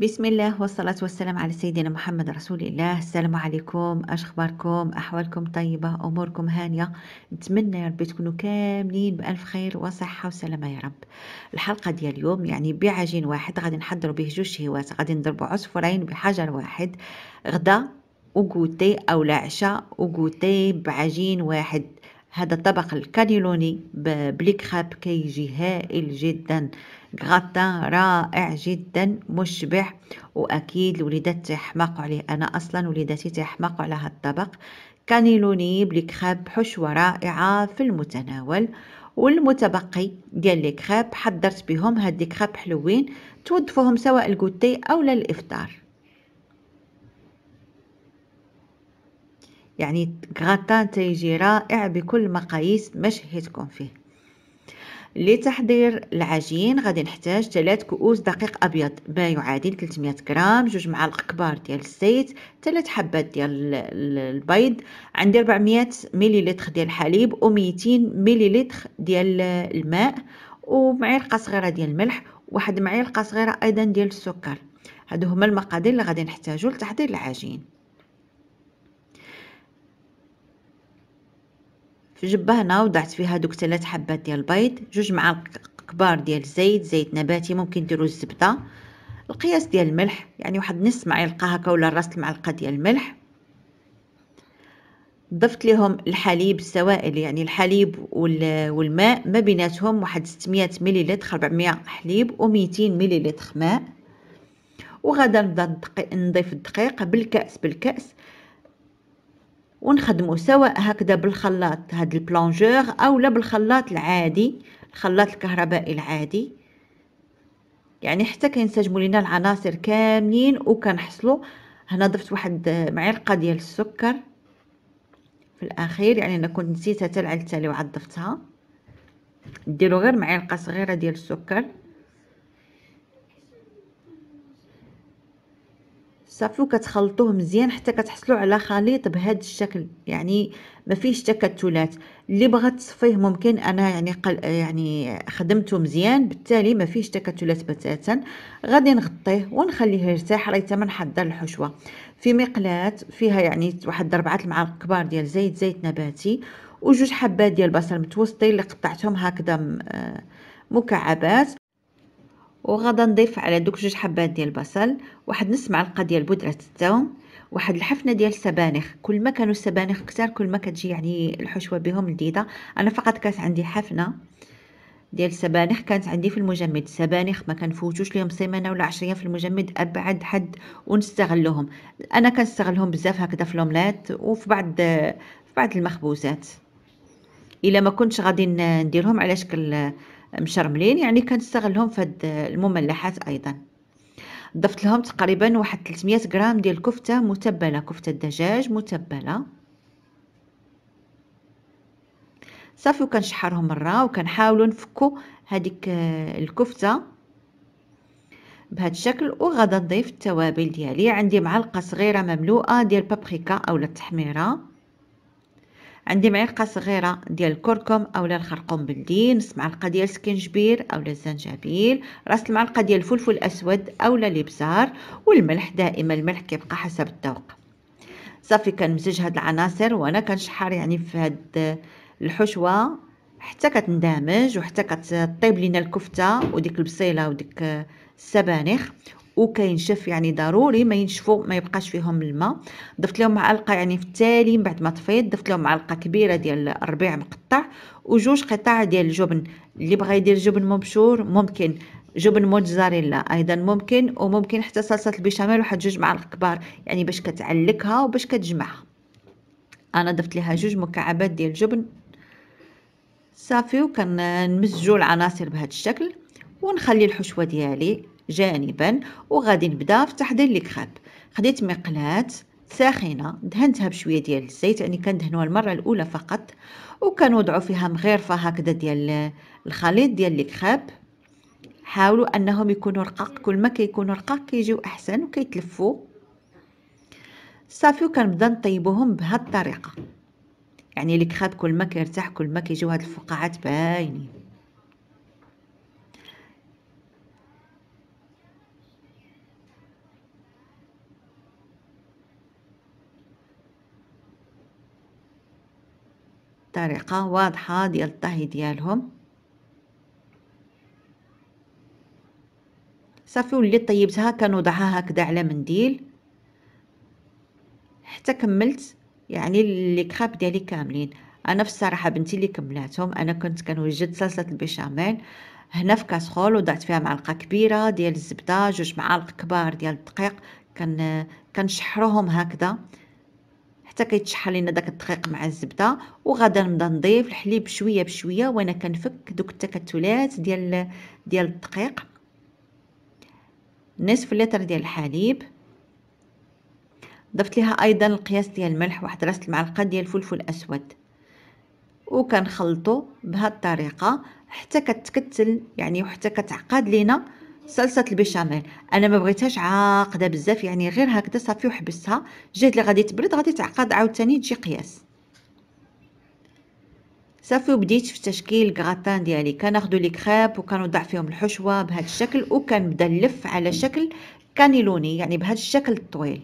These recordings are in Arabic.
بسم الله والصلاة والسلام على سيدنا محمد رسول الله السلام عليكم اش اخباركم احوالكم طيبة اموركم هانية نتمنى يا رب تكونوا كاملين بالف خير وصحة وسلامة يا رب الحلقة ديال اليوم يعني بعجين واحد غادي نحضروا به جوج شهوات غادي نضربوا عصفورين بحجر واحد غدا وقوتي او لا وقوتي بعجين واحد هذا الطبق الكانيلوني بلي كراب كيجي هائل جدا غطا رائع جدا مشبع واكيد الوليدات تيحماقوا عليه انا اصلا وليداتي تيحماقوا على هذا الطبق كانيلوني بلي كراب حشوه رائعه في المتناول والمتبقي ديال لي كريب حضرت بهم هاد لي كريب حلوين توظفوهم سواء الكوتي او للافطار يعني غراتان تيجي رائع بكل مقاييس ما شهيتكم فيه لتحضير العجين غادي نحتاج 3 كؤوس دقيق ابيض ما يعادل 300 غرام جوج معالق كبار ديال الزيت 3 حبات ديال البيض عندي 400 مليلتر ديال الحليب و200 مليلتر ديال الماء ومعلقه صغيره ديال الملح واحد معلقه صغيره ايضا ديال السكر هادو هما المقادير اللي غادي نحتاجو لتحضير العجين في بهنه وضعت فيها دوك ثلاث حبات ديال البيض جوج معالق كبار ديال الزيت زيت نباتي ممكن ديروا الزبده القياس ديال الملح يعني واحد نص معلقه هكا ولا راس المعلقه ديال الملح ضفت لهم الحليب السوائل يعني الحليب والماء ما بيناتهم واحد 600 مليلتر 400 حليب و200 مليلتر ماء وغادا نبدا نضيف الدقيق بالكأس بالكأس ونخدمو سواء هكذا بالخلاط هاد البلونجور او لا بالخلاط العادي الخلاط الكهربائي العادي يعني حتى كينسجموا لينا العناصر كاملين وكنحصلوا هنا ضفت واحد معلقه ديال السكر في الاخير يعني انا كنت نسيتها حتى العلتة اللي ضفتها ديروا غير معلقه صغيره ديال السكر صافي وكتخلطوه مزيان حتى كتحصلوا على خليط بهذا الشكل يعني ما فيهش تكتلات اللي بغات تصفيه ممكن انا يعني قل يعني خدمته مزيان بالتالي ما فيهش تكتلات بتاتا غادي نغطيه ونخليه يرتاح راه تما نحضر الحشوه في مقلاة فيها يعني واحد 4 المعالق كبار ديال زيت زيت نباتي وجوج حبات ديال بصل متوسطي اللي قطعتهم هكذا مكعبات وغادا نضيف على دوك جوج حبات ديال البصل واحد نص معلقه ديال بودره الثوم واحد الحفنه ديال السبانخ كل ما كانوا السبانخ كتار كل ما كتجي يعني الحشوه بهم لذيذه انا فقط كانت عندي حفنه ديال السبانخ كانت عندي في المجمد السبانخ ما كنفوتوش ليهم سيمانه ولا عشريه في المجمد ابعد حد ونستغلوهم انا كنستغلهم بزاف هكذا في لوملات وفي بعض في بعض المخبوزات الا ما كنتش غادي نديرهم على شكل مشرملين يعني كنستغلهم في هاد المملحات ايضا ضفت لهم تقريبا واحد 300 غرام ديال الكفته متبله كفته دجاج متبله صافي وكنشحرهم مره وكنحاولوا نفكوا هذيك الكفته بهذا الشكل وغادا نضيف التوابل ديالي عندي معلقه صغيره مملوءه ديال بابريكا اولا التحميره عندي معلقه صغيره ديال الكركم اولا الخرقوم بلدي نص معلقه ديال السكنجبير اولا الزنجبيل راس المعلقه ديال الفلفل الاسود اولا الابزار والملح دائما الملح كيبقى حسب الذوق صافي كنمزج هاد العناصر وانا كنشحر يعني في هاد الحشوه حتى كتندمج وحتى كتطيب لينا الكفته وديك البصيله وديك السبانخ وكينشف يعني ضروري ما ينشفوا ما يبقاش فيهم الماء ضفت لهم معلقه يعني في التالي من بعد ما طفيت ضفت لهم معلقه كبيره ديال الربيع مقطع وجوج قطع ديال الجبن اللي بغى يدير جبن مبشور ممكن جبن موتزاريلا ايضا ممكن وممكن حتى صلصه البيشاميل واحد جوج معالق كبار يعني باش كتعلكها وباش كتجمعها انا ضفت لها جوج مكعبات ديال الجبن صافي وكنمزجوا العناصر بهذا الشكل ونخلي الحشوه ديالي جانبا وغادي نبدا في تحضير الكريب خديت مقلاة ساخنه دهنتها بشويه ديال الزيت يعني كندهنوها المره الاولى فقط وكنوضعوا فيها مغيرفه هكذا ديال الخليط ديال الكريب حاولوا انهم يكونوا رقاق كل ما كيكونوا رقاق كيجيو احسن وكيتلفوا صافي وكنبدا نطيبوهم بهاد الطريقه يعني الكريب كل ما كيرتاح كل ما كيجيو هاد الفقاعات باينين طريقة واضحة ديال الطهي ديالهم صافي واللي طيبتها كنوضعها هكذا على منديل حتى كملت يعني لي كراب ديالي كاملين انا في الصراحه بنتي اللي كملاتهم انا كنت كنوجد صلصه البيشاميل هنا في كاسرول وضعت فيها معلقه كبيره ديال الزبده جوج معالق كبار ديال الدقيق كن كنشحروهم هكذا حتى كيتشحن لينا داك الدقيق مع الزبده وغادا نبدا نضيف الحليب شويه بشويه وانا كنفك دوك التكتلات ديال ديال الدقيق نصف لتر ديال الحليب ضفت ليها ايضا القياس ديال الملح واحد راس المعلقه ديال الفلفل الاسود وكنخلطو بهاد الطريقه حتى كتكتل يعني وحتى كتعقد لينا صلصه البيشاميل انا ما بغيتهاش عاقده بزاف يعني غير هكذا صافي وحبستها الجهد اللي غادي تبرد غادي تعقد عاوتاني تجي قياس صافي وبديت في تشكيل الكراتان ديالي كناخذوا لي كريب وكنوضع فيهم الحشوه بهذا الشكل وكنبدا نلف على شكل كانيلوني يعني بهذا الشكل الطويل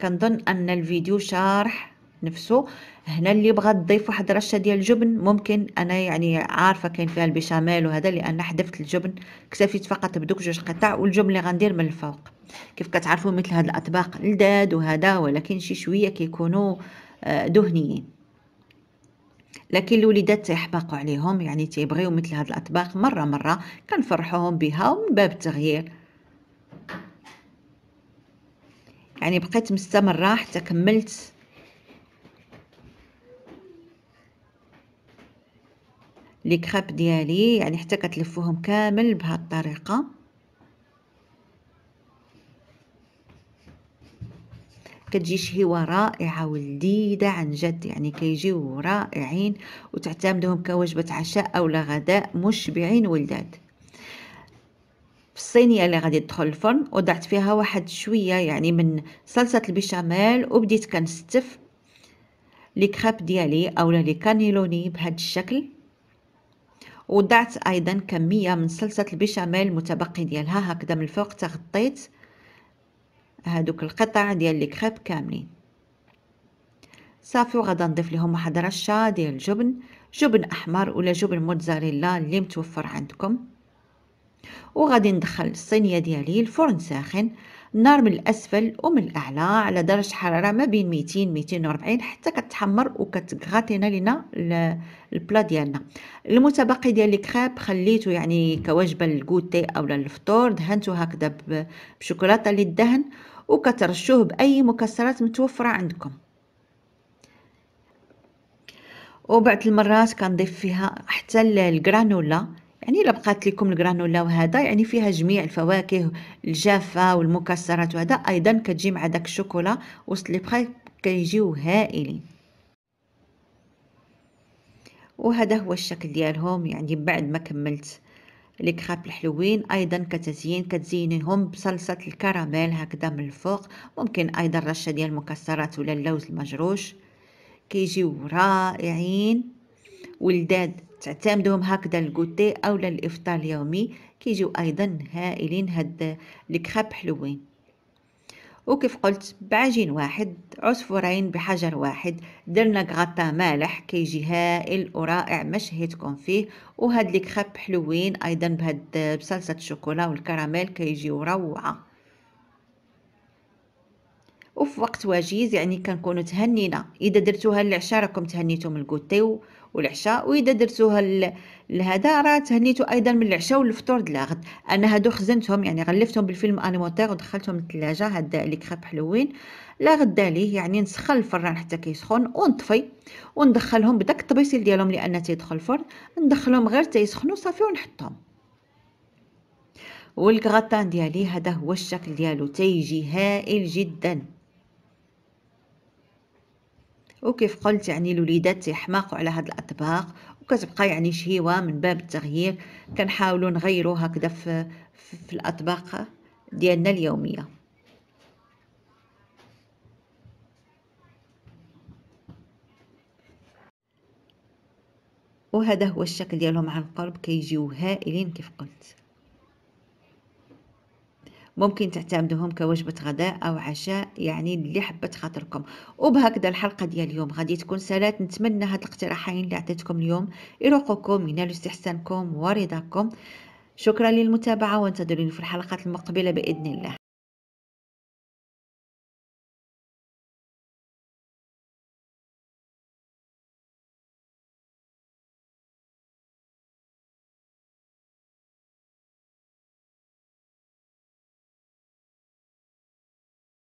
كنظن ان الفيديو شارح نفسه هنا اللي بغى تضيف واحد رشه ديال الجبن ممكن انا يعني عارفه كاين فيها البيشاميل وهذا لان حذفت الجبن اكتفيت فقط بدوك جوج قطع والجبن اللي غندير من الفوق كيف كتعرفوا مثل هاد الاطباق لداد وهذا ولكن شي شويه كيكونوا آه، دهنيين لكن الوليدات تيحبقوا عليهم يعني تيبغيو مثل هاد الاطباق مره مره كنفرحوهم بها ومن باب التغيير يعني بقيت مستمره حتى كملت لي كريب ديالي يعني حتى كتلفوهم كامل بهاد الطريقه كتجي شهيوه رائعه ولذيذه عن جد يعني كيجيو رائعين وتعتمدهم كوجبه عشاء اولا غداء مشبعين ولداد في الصينيه اللي غادي تدخل الفرن وضعت فيها واحد شويه يعني من صلصه البشاميل وبديت كنستف لي كريب ديالي اولا لي كانيلوني بهذا الشكل وضعت ايضا كميه من صلصه البيشاميل المتبقي ديالها هكذا من الفوق تغطيت هادوك القطع ديال لي كريب كاملين صافي وغادا نضيف لهم واحد رشه ديال الجبن جبن احمر ولا جبن موتزاريلا اللي متوفر عندكم وغادي ندخل الصينيه ديالي الفرن ساخن النار من الاسفل ومن الاعلى على درجه حراره ما بين 200 240 حتى كتحمر وكتغاتينا لينا البلا ديالنا المتبقي ديال الكريب خليته يعني كوجبه للكوتي اولا للفطور دهنته هكذا بشوكولاته للدهن وكترشوه باي مكسرات متوفره عندكم وبعد المرات كنضيف فيها حتى الجرانولا يعني الا بقات لكم الجرانولا وهذا يعني فيها جميع الفواكه الجافه والمكسرات وهذا ايضا كتجي مع داك الشوكولا وسط لي بري كيجيو هائلين وهذا هو الشكل ديالهم يعني بعد ما كملت لي كراب الحلوين ايضا كتزيين كتزينيهم بصلصه الكراميل هكذا من الفوق ممكن ايضا رشه ديال المكسرات ولا اللوز المجروش كيجيو رائعين ولداد تعتمدهم هكذا الكوتي او للافطار اليومي كيجيو ايضا هائلين هاد الكراب حلوين وكيف قلت بعجين واحد عصفورين بحجر واحد درنا غطا مالح كيجي هائل ورائع ما شهيتكم فيه وهاد لي كريب حلوين ايضا بهاد بصلصه الشوكولا والكراميل كيجيو روعه وفي وقت وجيز يعني كنكونوا تهنينا اذا درتوها للعشاء راكم تهنيتو من الكوتي والعشاء واذا درتوها لهذا راه تهنيتو ايضا من العشاء والفطور د الغد انا هادو خزنتهم يعني غلفتهم بالفيلم انيموتير ودخلتهم للثلاجه هاد لي كريب حلوين لا غدا ليه يعني نسخن الفران حتى كيسخن ونطفي وندخلهم بداك الطبيسيل ديالهم لان تيدخل الفرن ندخلهم غير حتى يسخنوا صافي ونحطهم والكغطان ديالي هذا هو الشكل ديالو تيجي هائل جدا وكيف قلت يعني الوليدات تيحماقوا على هاد الاطباق وكتبقى يعني شهيوه من باب التغيير كنحاولوا نغيروا هكذا في, في الاطباق ديالنا اليوميه وهذا هو الشكل ديالهم على القلب كيجيو هائلين كيف قلت ممكن تعتمدوهم كوجبة غداء أو عشاء يعني اللي حبت خاطركم وبهكذا الحلقة ديال اليوم غادي تكون سالات نتمنى هاد الاقتراحين اللي عطيتكم اليوم يروقوكم ينالوا استحسانكم ورضاكم شكرا للمتابعة وانتظروني في الحلقات المقبلة بإذن الله